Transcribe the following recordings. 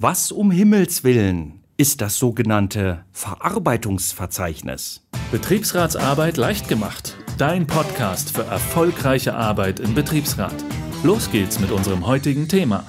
Was um Himmels willen ist das sogenannte Verarbeitungsverzeichnis? Betriebsratsarbeit leicht gemacht. Dein Podcast für erfolgreiche Arbeit im Betriebsrat. Los geht's mit unserem heutigen Thema.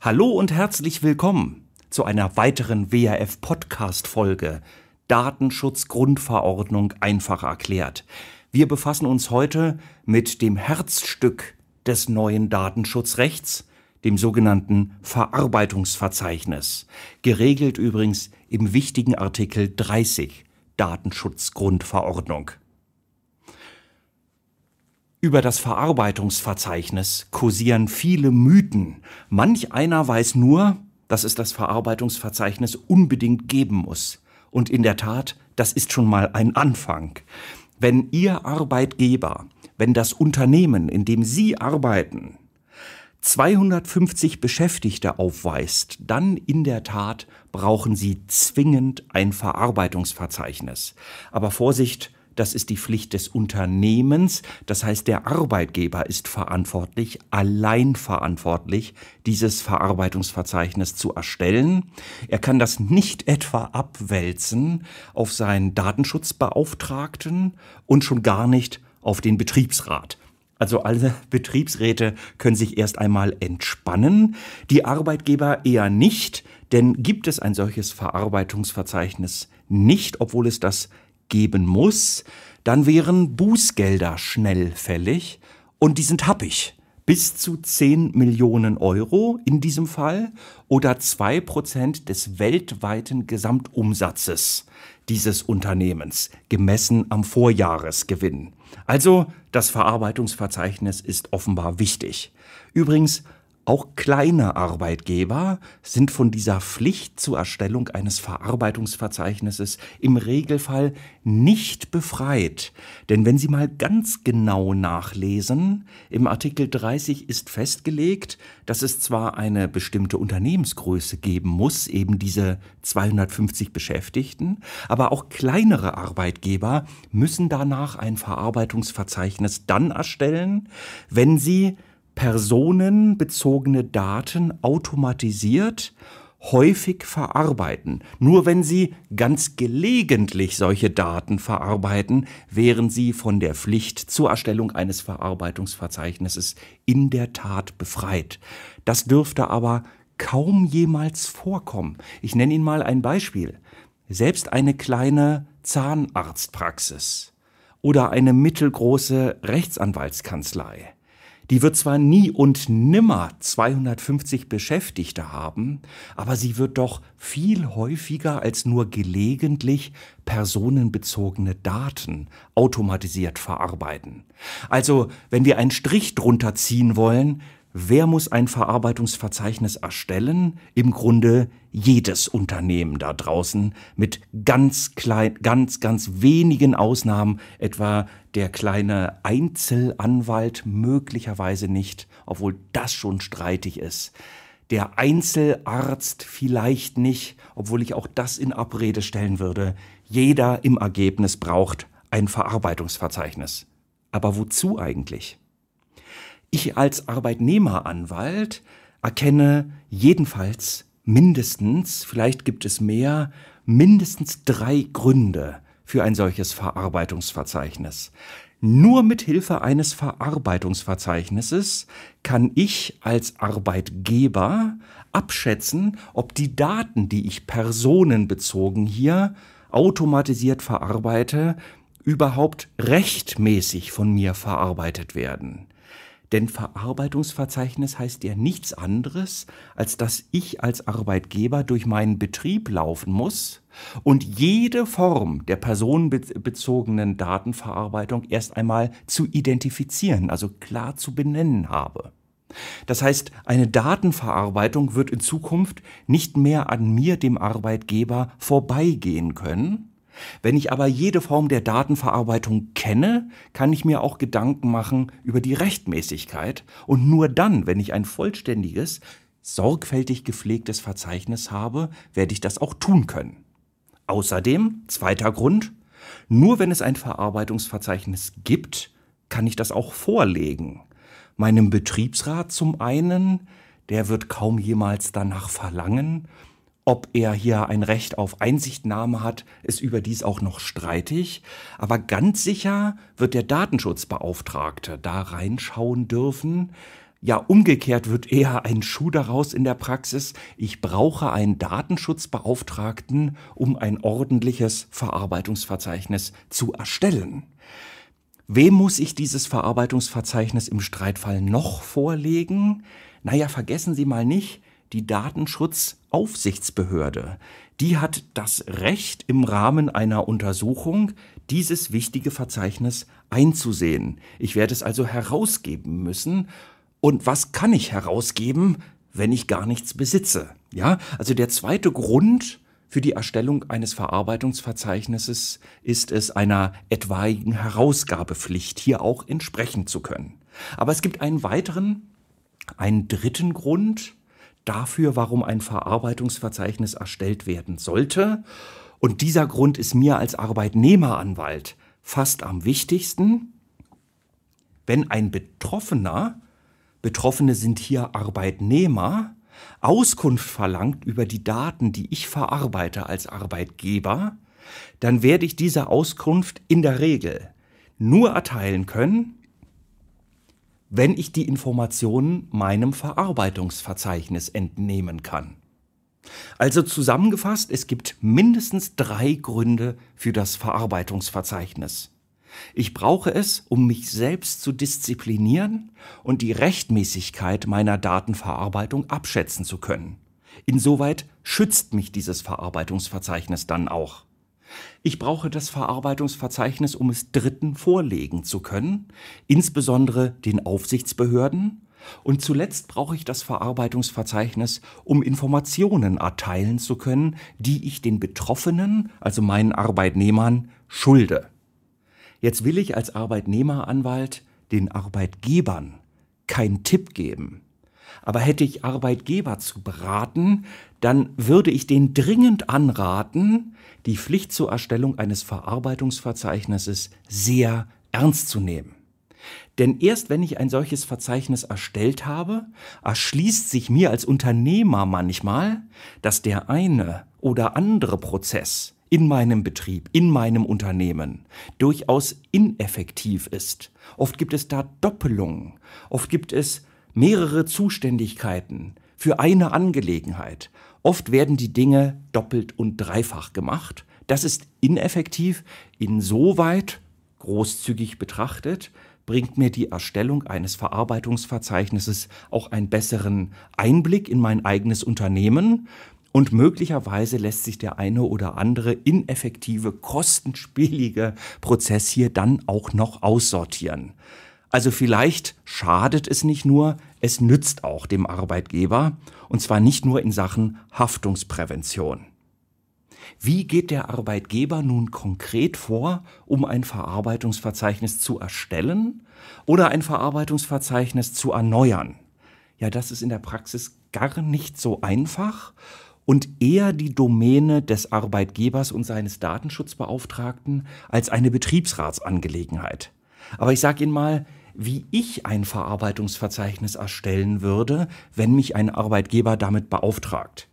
Hallo und herzlich willkommen zu einer weiteren WRF Podcast Folge Datenschutzgrundverordnung einfach erklärt. Wir befassen uns heute mit dem Herzstück des neuen Datenschutzrechts, dem sogenannten Verarbeitungsverzeichnis, geregelt übrigens im wichtigen Artikel 30 Datenschutzgrundverordnung. Über das Verarbeitungsverzeichnis kursieren viele Mythen. Manch einer weiß nur, dass es das Verarbeitungsverzeichnis unbedingt geben muss. Und in der Tat, das ist schon mal ein Anfang. Wenn Ihr Arbeitgeber, wenn das Unternehmen, in dem Sie arbeiten, 250 Beschäftigte aufweist, dann in der Tat brauchen Sie zwingend ein Verarbeitungsverzeichnis. Aber Vorsicht, das ist die Pflicht des Unternehmens, das heißt der Arbeitgeber ist verantwortlich, allein verantwortlich, dieses Verarbeitungsverzeichnis zu erstellen. Er kann das nicht etwa abwälzen auf seinen Datenschutzbeauftragten und schon gar nicht auf den Betriebsrat. Also alle Betriebsräte können sich erst einmal entspannen, die Arbeitgeber eher nicht, denn gibt es ein solches Verarbeitungsverzeichnis nicht, obwohl es das geben muss, dann wären Bußgelder schnell fällig und die sind happig. Bis zu 10 Millionen Euro in diesem Fall oder 2% des weltweiten Gesamtumsatzes dieses Unternehmens, gemessen am Vorjahresgewinn. Also das Verarbeitungsverzeichnis ist offenbar wichtig. Übrigens auch kleine Arbeitgeber sind von dieser Pflicht zur Erstellung eines Verarbeitungsverzeichnisses im Regelfall nicht befreit. Denn wenn Sie mal ganz genau nachlesen, im Artikel 30 ist festgelegt, dass es zwar eine bestimmte Unternehmensgröße geben muss, eben diese 250 Beschäftigten, aber auch kleinere Arbeitgeber müssen danach ein Verarbeitungsverzeichnis dann erstellen, wenn sie personenbezogene Daten automatisiert häufig verarbeiten. Nur wenn sie ganz gelegentlich solche Daten verarbeiten, wären sie von der Pflicht zur Erstellung eines Verarbeitungsverzeichnisses in der Tat befreit. Das dürfte aber kaum jemals vorkommen. Ich nenne Ihnen mal ein Beispiel. Selbst eine kleine Zahnarztpraxis oder eine mittelgroße Rechtsanwaltskanzlei die wird zwar nie und nimmer 250 Beschäftigte haben, aber sie wird doch viel häufiger als nur gelegentlich personenbezogene Daten automatisiert verarbeiten. Also, wenn wir einen Strich drunter ziehen wollen, Wer muss ein Verarbeitungsverzeichnis erstellen? Im Grunde jedes Unternehmen da draußen mit ganz klein, ganz, ganz wenigen Ausnahmen, etwa der kleine Einzelanwalt möglicherweise nicht, obwohl das schon streitig ist. Der Einzelarzt vielleicht nicht, obwohl ich auch das in Abrede stellen würde. Jeder im Ergebnis braucht ein Verarbeitungsverzeichnis. Aber wozu eigentlich? Ich als Arbeitnehmeranwalt erkenne jedenfalls mindestens, vielleicht gibt es mehr, mindestens drei Gründe für ein solches Verarbeitungsverzeichnis. Nur mit Hilfe eines Verarbeitungsverzeichnisses kann ich als Arbeitgeber abschätzen, ob die Daten, die ich personenbezogen hier automatisiert verarbeite, überhaupt rechtmäßig von mir verarbeitet werden. Denn Verarbeitungsverzeichnis heißt ja nichts anderes, als dass ich als Arbeitgeber durch meinen Betrieb laufen muss und jede Form der personenbezogenen Datenverarbeitung erst einmal zu identifizieren, also klar zu benennen habe. Das heißt, eine Datenverarbeitung wird in Zukunft nicht mehr an mir, dem Arbeitgeber, vorbeigehen können, wenn ich aber jede Form der Datenverarbeitung kenne, kann ich mir auch Gedanken machen über die Rechtmäßigkeit und nur dann, wenn ich ein vollständiges, sorgfältig gepflegtes Verzeichnis habe, werde ich das auch tun können. Außerdem, zweiter Grund, nur wenn es ein Verarbeitungsverzeichnis gibt, kann ich das auch vorlegen. Meinem Betriebsrat zum einen, der wird kaum jemals danach verlangen, ob er hier ein Recht auf Einsichtnahme hat, ist überdies auch noch streitig. Aber ganz sicher wird der Datenschutzbeauftragte da reinschauen dürfen. Ja, umgekehrt wird eher ein Schuh daraus in der Praxis. Ich brauche einen Datenschutzbeauftragten, um ein ordentliches Verarbeitungsverzeichnis zu erstellen. Wem muss ich dieses Verarbeitungsverzeichnis im Streitfall noch vorlegen? Naja, vergessen Sie mal nicht, die Datenschutz- Aufsichtsbehörde, die hat das Recht, im Rahmen einer Untersuchung dieses wichtige Verzeichnis einzusehen. Ich werde es also herausgeben müssen. Und was kann ich herausgeben, wenn ich gar nichts besitze? Ja, also der zweite Grund für die Erstellung eines Verarbeitungsverzeichnisses ist es, einer etwaigen Herausgabepflicht hier auch entsprechen zu können. Aber es gibt einen weiteren, einen dritten Grund, dafür, warum ein Verarbeitungsverzeichnis erstellt werden sollte. Und dieser Grund ist mir als Arbeitnehmeranwalt fast am wichtigsten. Wenn ein Betroffener, Betroffene sind hier Arbeitnehmer, Auskunft verlangt über die Daten, die ich verarbeite als Arbeitgeber, dann werde ich diese Auskunft in der Regel nur erteilen können, wenn ich die Informationen meinem Verarbeitungsverzeichnis entnehmen kann. Also zusammengefasst, es gibt mindestens drei Gründe für das Verarbeitungsverzeichnis. Ich brauche es, um mich selbst zu disziplinieren und die Rechtmäßigkeit meiner Datenverarbeitung abschätzen zu können. Insoweit schützt mich dieses Verarbeitungsverzeichnis dann auch. Ich brauche das Verarbeitungsverzeichnis, um es Dritten vorlegen zu können, insbesondere den Aufsichtsbehörden. Und zuletzt brauche ich das Verarbeitungsverzeichnis, um Informationen erteilen zu können, die ich den Betroffenen, also meinen Arbeitnehmern, schulde. Jetzt will ich als Arbeitnehmeranwalt den Arbeitgebern keinen Tipp geben. Aber hätte ich Arbeitgeber zu beraten, dann würde ich den dringend anraten, die Pflicht zur Erstellung eines Verarbeitungsverzeichnisses sehr ernst zu nehmen. Denn erst wenn ich ein solches Verzeichnis erstellt habe, erschließt sich mir als Unternehmer manchmal, dass der eine oder andere Prozess in meinem Betrieb, in meinem Unternehmen durchaus ineffektiv ist. Oft gibt es da Doppelungen, oft gibt es mehrere Zuständigkeiten für eine Angelegenheit. Oft werden die Dinge doppelt und dreifach gemacht. Das ist ineffektiv. Insoweit, großzügig betrachtet, bringt mir die Erstellung eines Verarbeitungsverzeichnisses auch einen besseren Einblick in mein eigenes Unternehmen und möglicherweise lässt sich der eine oder andere ineffektive, kostenspielige Prozess hier dann auch noch aussortieren. Also vielleicht schadet es nicht nur, es nützt auch dem Arbeitgeber, und zwar nicht nur in Sachen Haftungsprävention. Wie geht der Arbeitgeber nun konkret vor, um ein Verarbeitungsverzeichnis zu erstellen oder ein Verarbeitungsverzeichnis zu erneuern? Ja, das ist in der Praxis gar nicht so einfach und eher die Domäne des Arbeitgebers und seines Datenschutzbeauftragten als eine Betriebsratsangelegenheit. Aber ich sage Ihnen mal, wie ich ein Verarbeitungsverzeichnis erstellen würde, wenn mich ein Arbeitgeber damit beauftragt.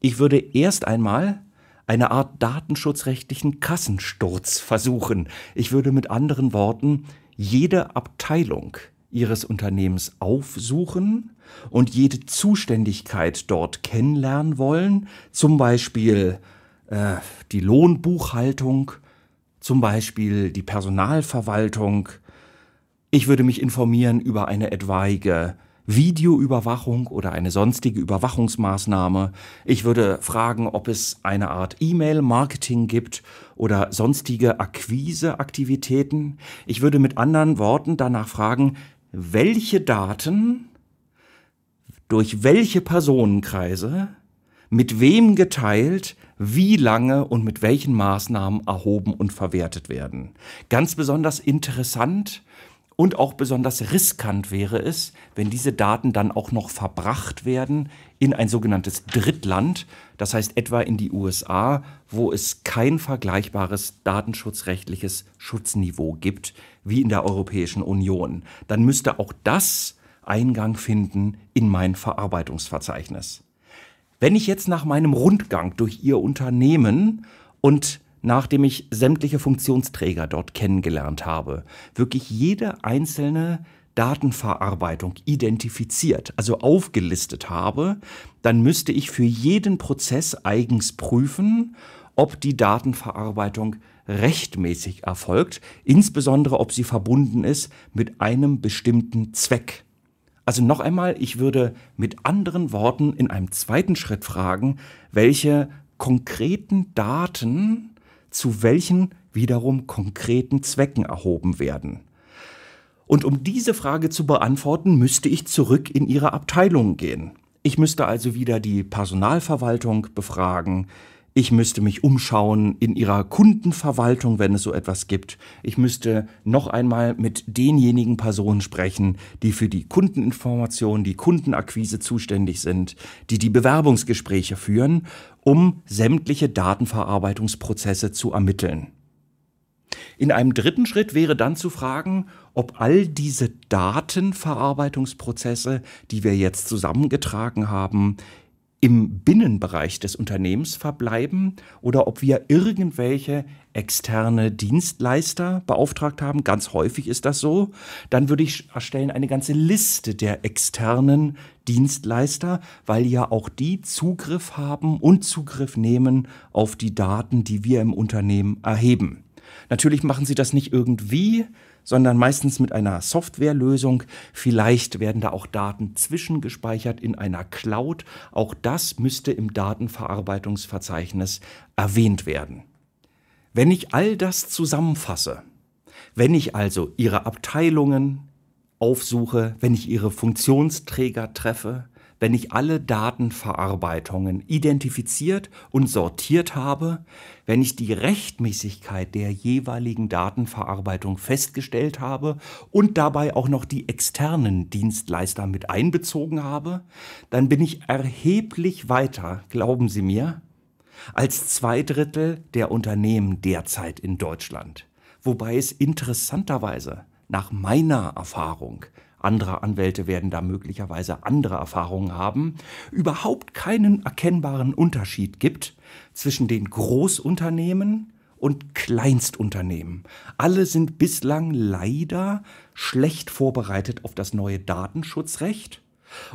Ich würde erst einmal eine Art datenschutzrechtlichen Kassensturz versuchen. Ich würde mit anderen Worten jede Abteilung Ihres Unternehmens aufsuchen und jede Zuständigkeit dort kennenlernen wollen, zum Beispiel äh, die Lohnbuchhaltung, zum Beispiel die Personalverwaltung, ich würde mich informieren über eine etwaige Videoüberwachung oder eine sonstige Überwachungsmaßnahme. Ich würde fragen, ob es eine Art E-Mail-Marketing gibt oder sonstige Akquiseaktivitäten. Ich würde mit anderen Worten danach fragen, welche Daten durch welche Personenkreise, mit wem geteilt, wie lange und mit welchen Maßnahmen erhoben und verwertet werden. Ganz besonders interessant und auch besonders riskant wäre es, wenn diese Daten dann auch noch verbracht werden in ein sogenanntes Drittland, das heißt etwa in die USA, wo es kein vergleichbares datenschutzrechtliches Schutzniveau gibt wie in der Europäischen Union. Dann müsste auch das Eingang finden in mein Verarbeitungsverzeichnis. Wenn ich jetzt nach meinem Rundgang durch Ihr Unternehmen und nachdem ich sämtliche Funktionsträger dort kennengelernt habe, wirklich jede einzelne Datenverarbeitung identifiziert, also aufgelistet habe, dann müsste ich für jeden Prozess eigens prüfen, ob die Datenverarbeitung rechtmäßig erfolgt, insbesondere ob sie verbunden ist mit einem bestimmten Zweck. Also noch einmal, ich würde mit anderen Worten in einem zweiten Schritt fragen, welche konkreten Daten zu welchen wiederum konkreten Zwecken erhoben werden. Und um diese Frage zu beantworten, müsste ich zurück in ihre Abteilung gehen. Ich müsste also wieder die Personalverwaltung befragen, ich müsste mich umschauen in ihrer Kundenverwaltung, wenn es so etwas gibt. Ich müsste noch einmal mit denjenigen Personen sprechen, die für die Kundeninformation, die Kundenakquise zuständig sind, die die Bewerbungsgespräche führen, um sämtliche Datenverarbeitungsprozesse zu ermitteln. In einem dritten Schritt wäre dann zu fragen, ob all diese Datenverarbeitungsprozesse, die wir jetzt zusammengetragen haben, im Binnenbereich des Unternehmens verbleiben oder ob wir irgendwelche externe Dienstleister beauftragt haben. Ganz häufig ist das so. Dann würde ich erstellen eine ganze Liste der externen Dienstleister, weil ja auch die Zugriff haben und Zugriff nehmen auf die Daten, die wir im Unternehmen erheben. Natürlich machen sie das nicht irgendwie, sondern meistens mit einer Softwarelösung. Vielleicht werden da auch Daten zwischengespeichert in einer Cloud. Auch das müsste im Datenverarbeitungsverzeichnis erwähnt werden. Wenn ich all das zusammenfasse, wenn ich also Ihre Abteilungen aufsuche, wenn ich Ihre Funktionsträger treffe, wenn ich alle Datenverarbeitungen identifiziert und sortiert habe, wenn ich die Rechtmäßigkeit der jeweiligen Datenverarbeitung festgestellt habe und dabei auch noch die externen Dienstleister mit einbezogen habe, dann bin ich erheblich weiter, glauben Sie mir, als zwei Drittel der Unternehmen derzeit in Deutschland. Wobei es interessanterweise nach meiner Erfahrung andere Anwälte werden da möglicherweise andere Erfahrungen haben, überhaupt keinen erkennbaren Unterschied gibt zwischen den Großunternehmen und Kleinstunternehmen. Alle sind bislang leider schlecht vorbereitet auf das neue Datenschutzrecht.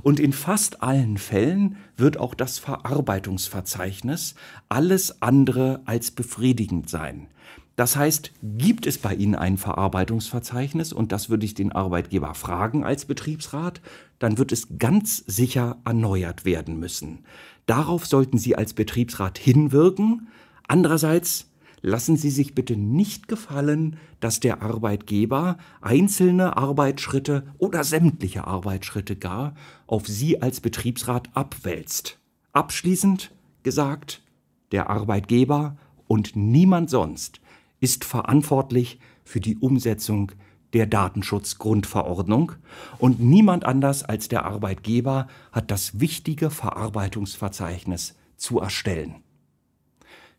Und in fast allen Fällen wird auch das Verarbeitungsverzeichnis alles andere als befriedigend sein. Das heißt, gibt es bei Ihnen ein Verarbeitungsverzeichnis und das würde ich den Arbeitgeber fragen als Betriebsrat, dann wird es ganz sicher erneuert werden müssen. Darauf sollten Sie als Betriebsrat hinwirken. Andererseits lassen Sie sich bitte nicht gefallen, dass der Arbeitgeber einzelne Arbeitsschritte oder sämtliche Arbeitsschritte gar auf Sie als Betriebsrat abwälzt. Abschließend gesagt, der Arbeitgeber und niemand sonst ist verantwortlich für die Umsetzung der Datenschutzgrundverordnung und niemand anders als der Arbeitgeber hat das wichtige Verarbeitungsverzeichnis zu erstellen.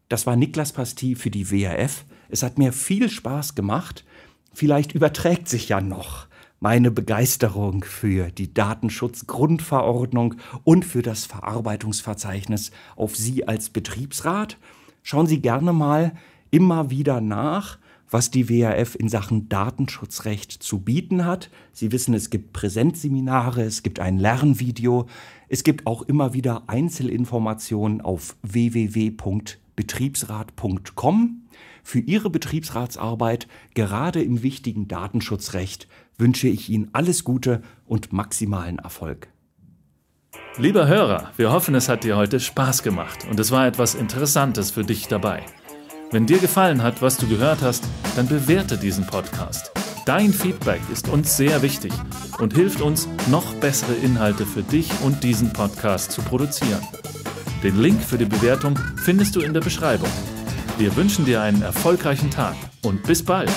Das war Niklas Pasti für die WRF. Es hat mir viel Spaß gemacht. Vielleicht überträgt sich ja noch meine Begeisterung für die Datenschutzgrundverordnung und für das Verarbeitungsverzeichnis auf Sie als Betriebsrat. Schauen Sie gerne mal immer wieder nach, was die WAF in Sachen Datenschutzrecht zu bieten hat. Sie wissen, es gibt Präsenzseminare, es gibt ein Lernvideo, es gibt auch immer wieder Einzelinformationen auf www.betriebsrat.com. Für Ihre Betriebsratsarbeit, gerade im wichtigen Datenschutzrecht, wünsche ich Ihnen alles Gute und maximalen Erfolg. Lieber Hörer, wir hoffen, es hat dir heute Spaß gemacht und es war etwas Interessantes für dich dabei. Wenn dir gefallen hat, was du gehört hast, dann bewerte diesen Podcast. Dein Feedback ist uns sehr wichtig und hilft uns, noch bessere Inhalte für dich und diesen Podcast zu produzieren. Den Link für die Bewertung findest du in der Beschreibung. Wir wünschen dir einen erfolgreichen Tag und bis bald.